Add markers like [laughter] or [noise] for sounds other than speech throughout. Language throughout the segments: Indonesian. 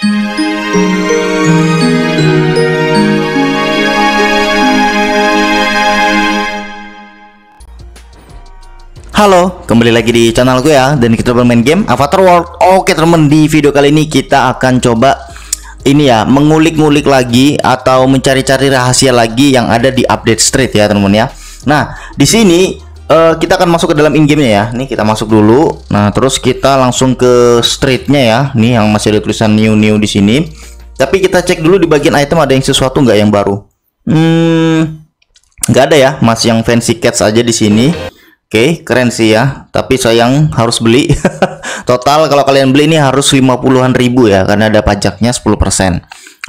Halo, kembali lagi di channel gue ya Dan kita bermain game Avatar World Oke teman di video kali ini kita akan coba Ini ya, mengulik-ngulik lagi Atau mencari-cari rahasia lagi yang ada di update street ya teman ya Nah, di sini uh, kita akan masuk ke dalam in game-nya ya. Nih kita masuk dulu. Nah, terus kita langsung ke street nya ya. Nih yang masih ada tulisan new new di sini. Tapi kita cek dulu di bagian item ada yang sesuatu nggak yang baru. Hmm, nggak ada ya. Masih yang fancy cats aja di sini. Oke, okay, keren sih ya. Tapi sayang harus beli. [laughs] Total kalau kalian beli ini harus 50-an ribu ya karena ada pajaknya 10%. Oke,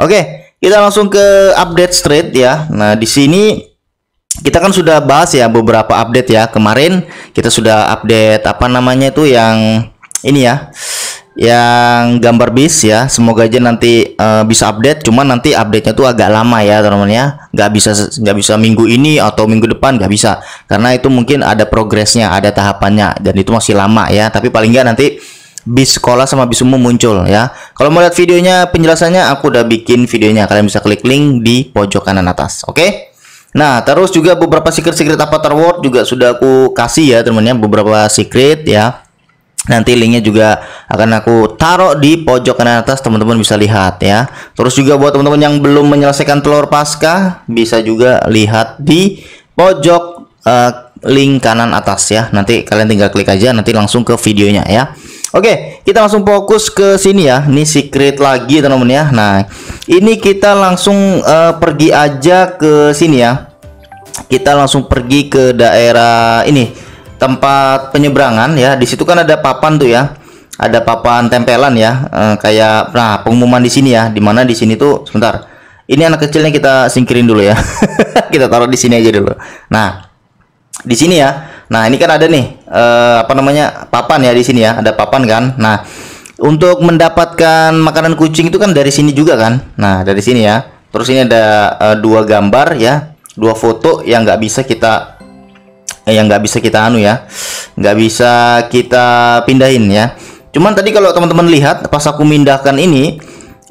okay, kita langsung ke update street ya. Nah, di sini kita kan sudah bahas ya beberapa update ya kemarin kita sudah update apa namanya itu yang ini ya yang gambar bis ya semoga aja nanti uh, bisa update cuman nanti update-nya tuh agak lama ya teman-teman ya nggak bisa nggak bisa minggu ini atau minggu depan nggak bisa karena itu mungkin ada progresnya ada tahapannya dan itu masih lama ya tapi paling nggak nanti bis sekolah sama bis umum muncul ya kalau mau lihat videonya penjelasannya aku udah bikin videonya kalian bisa klik link di pojok kanan atas oke okay? Nah, terus juga beberapa secret-secret apa world juga sudah aku kasih ya, teman-teman ya. beberapa secret ya. Nanti linknya juga akan aku taruh di pojok kanan atas, teman-teman bisa lihat ya. Terus juga buat teman-teman yang belum menyelesaikan telur pasca, bisa juga lihat di pojok uh, link kanan atas ya. Nanti kalian tinggal klik aja, nanti langsung ke videonya ya. Oke, kita langsung fokus ke sini ya. Ini secret lagi teman-teman ya. Nah, ini kita langsung uh, pergi aja ke sini ya. Kita langsung pergi ke daerah ini tempat penyeberangan ya. Di situ kan ada papan tuh ya. Ada papan tempelan ya. Uh, kayak nah pengumuman di sini ya. Dimana di sini tuh sebentar. Ini anak kecilnya kita singkirin dulu ya. [laughs] kita taruh di sini aja dulu. Nah, di sini ya. Nah, ini kan ada nih eh, apa namanya? papan ya di sini ya. Ada papan kan. Nah, untuk mendapatkan makanan kucing itu kan dari sini juga kan. Nah, dari sini ya. Terus ini ada eh, dua gambar ya, dua foto yang nggak bisa kita eh, yang nggak bisa kita anu ya. nggak bisa kita pindahin ya. Cuman tadi kalau teman-teman lihat pas aku mindahkan ini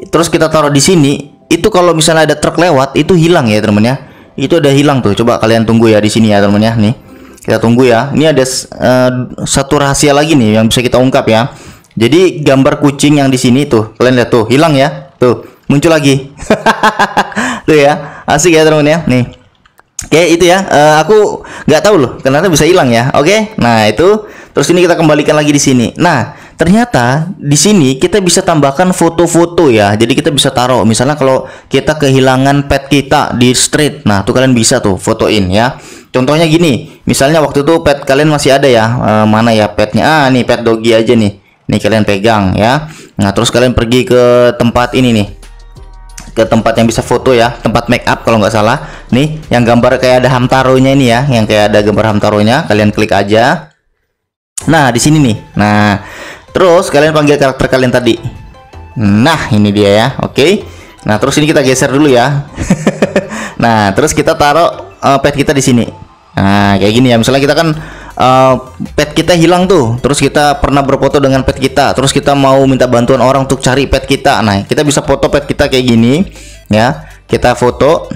terus kita taruh di sini, itu kalau misalnya ada truk lewat itu hilang ya, teman-teman ya itu udah hilang tuh coba kalian tunggu ya di sini ya teman ya nih kita tunggu ya ini ada uh, satu rahasia lagi nih yang bisa kita ungkap ya jadi gambar kucing yang di sini tuh kalian lihat tuh hilang ya tuh muncul lagi [laughs] tuh ya asik ya teman ya nih Oke itu ya uh, aku nggak tahu loh kenapa bisa hilang ya oke nah itu terus ini kita kembalikan lagi di sini nah ternyata di sini kita bisa tambahkan foto-foto ya jadi kita bisa taruh misalnya kalau kita kehilangan pet kita di street nah tuh kalian bisa tuh fotoin ya contohnya gini misalnya waktu itu pet kalian masih ada ya e, mana ya petnya ah nih pet doggy aja nih nih kalian pegang ya nah terus kalian pergi ke tempat ini nih ke tempat yang bisa foto ya tempat make up kalau nggak salah nih yang gambar kayak ada hamtaronya ini ya yang kayak ada gambar hamtaronya kalian klik aja nah di sini nih nah terus kalian panggil karakter kalian tadi nah ini dia ya oke okay. Nah, terus ini kita geser dulu ya. [laughs] nah, terus kita taruh uh, pet kita di sini. Nah, kayak gini ya. Misalnya kita kan uh, pet kita hilang tuh. Terus kita pernah berfoto dengan pet kita. Terus kita mau minta bantuan orang untuk cari pet kita. Nah, kita bisa foto pet kita kayak gini ya. Kita foto.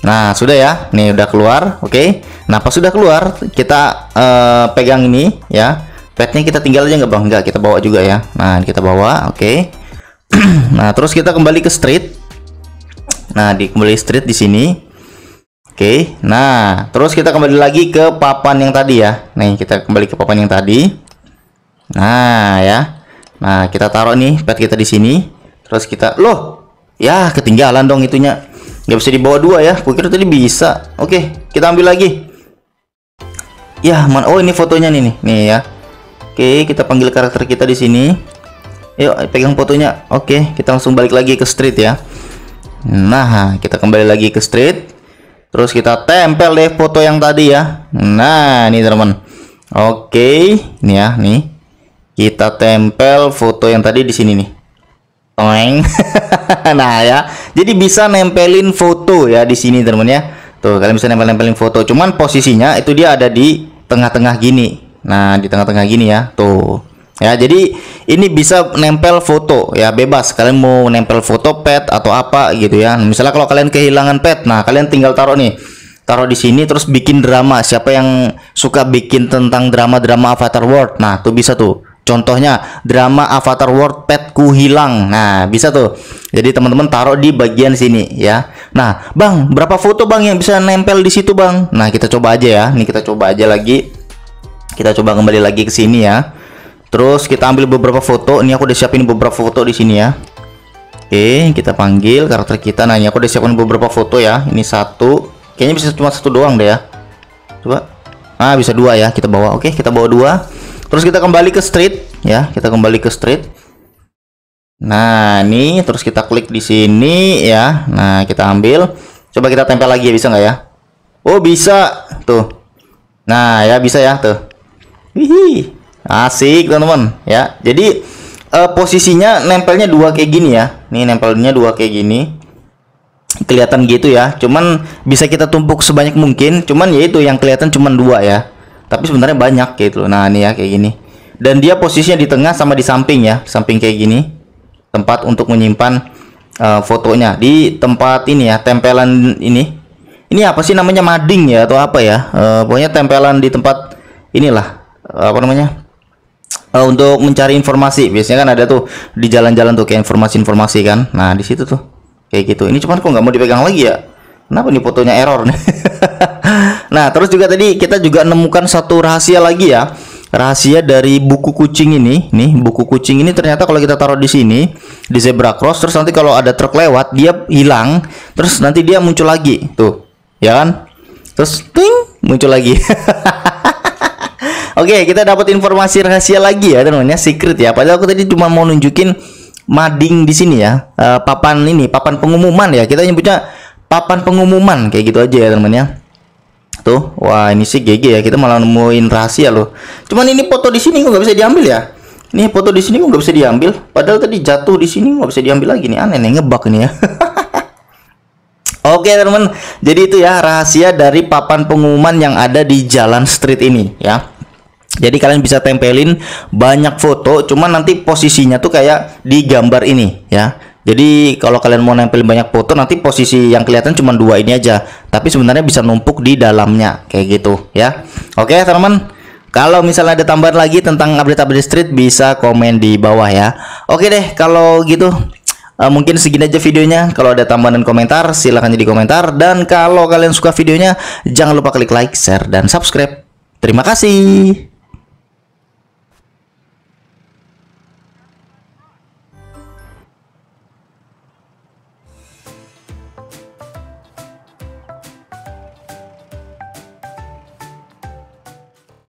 Nah, sudah ya. ini udah keluar, oke. Okay. Nah, pas sudah keluar, kita uh, pegang ini ya. Petnya kita tinggal aja nggak Bang? Nggak, kita bawa juga ya. Nah, kita bawa, oke. Okay [clears throat] nah, terus kita kembali ke street. Nah, di kembali street di sini. Oke. Nah, terus kita kembali lagi ke papan yang tadi ya. Nih, kita kembali ke papan yang tadi. Nah, ya. Nah, kita taruh nih pet kita di sini. Terus kita loh, ya ketinggalan dong itunya. Nggak bisa dibawa dua ya. Pikir tadi bisa. Oke, kita ambil lagi. Ya, man. Oh, ini fotonya nih nih. Nih ya. Oke, kita panggil karakter kita di sini yuk pegang fotonya oke kita langsung balik lagi ke street ya nah kita kembali lagi ke street terus kita tempel deh foto yang tadi ya nah ini teman oke ini ya nih kita tempel foto yang tadi di sini nih toeng [laughs] nah ya jadi bisa nempelin foto ya di sini teman ya tuh kalian bisa nempel-nempelin foto cuman posisinya itu dia ada di tengah-tengah gini nah di tengah-tengah gini ya tuh ya jadi ini bisa nempel foto ya bebas kalian mau nempel foto pet atau apa gitu ya misalnya kalau kalian kehilangan pet nah kalian tinggal taruh nih taruh di sini terus bikin drama siapa yang suka bikin tentang drama-drama Avatar World nah tuh bisa tuh contohnya drama Avatar World petku hilang nah bisa tuh jadi teman-teman taruh di bagian sini ya nah Bang berapa foto Bang yang bisa nempel di situ Bang nah kita coba aja ya ini kita coba aja lagi kita coba kembali lagi ke sini ya terus kita ambil beberapa foto ini aku udah siapin beberapa foto di sini ya Oke kita panggil karakter kita nah ini aku udah siapin beberapa foto ya ini satu kayaknya bisa cuma satu doang deh ya coba ah bisa dua ya kita bawa oke kita bawa dua terus kita kembali ke street ya kita kembali ke street nah ini terus kita klik di sini ya nah kita ambil coba kita tempel lagi ya bisa nggak ya oh bisa tuh nah ya bisa ya tuh Hihi. Asik teman-teman ya. Jadi uh, posisinya nempelnya dua kayak gini ya. Nih nempelnya dua kayak gini. Kelihatan gitu ya. Cuman bisa kita tumpuk sebanyak mungkin. Cuman yaitu yang kelihatan cuman dua ya. Tapi sebenarnya banyak gitu Nah ini ya kayak gini. Dan dia posisinya di tengah sama di samping ya. Samping kayak gini. Tempat untuk menyimpan uh, fotonya di tempat ini ya. Tempelan ini. Ini apa sih namanya mading ya atau apa ya? Uh, pokoknya tempelan di tempat inilah apa namanya uh, untuk mencari informasi biasanya kan ada tuh di jalan-jalan tuh kayak informasi-informasi kan nah di situ tuh kayak gitu ini cuman kok nggak mau dipegang lagi ya kenapa nih fotonya error nih [laughs] nah terus juga tadi kita juga nemukan satu rahasia lagi ya rahasia dari buku kucing ini nih buku kucing ini ternyata kalau kita taruh di sini di zebra cross terus nanti kalau ada truk lewat dia hilang terus nanti dia muncul lagi tuh ya kan terus ting muncul lagi [laughs] Oke, kita dapat informasi rahasia lagi ya teman-teman ya. secret ya. Padahal aku tadi cuma mau nunjukin mading di sini ya. Uh, papan ini, papan pengumuman ya. Kita nyebutnya papan pengumuman kayak gitu aja ya teman-teman ya. Tuh, wah ini sih GG ya. Kita malah nemuin rahasia loh. Cuman ini foto di sini kok nggak bisa diambil ya. Ini foto di sini kok nggak bisa diambil. Padahal tadi jatuh di sini nggak bisa diambil lagi nih. Aneh nih ngebak ini ya. [laughs] Oke teman-teman, jadi itu ya rahasia dari papan pengumuman yang ada di jalan street ini ya. Jadi kalian bisa tempelin banyak foto, cuman nanti posisinya tuh kayak di gambar ini ya. Jadi kalau kalian mau nempelin banyak foto nanti posisi yang kelihatan cuma dua ini aja, tapi sebenarnya bisa numpuk di dalamnya kayak gitu ya. Oke teman-teman, kalau misalnya ada tambahan lagi tentang update-update street bisa komen di bawah ya. Oke deh kalau gitu eh, mungkin segini aja videonya. Kalau ada tambahan dan komentar silahkan jadi komentar dan kalau kalian suka videonya jangan lupa klik like, share dan subscribe. Terima kasih.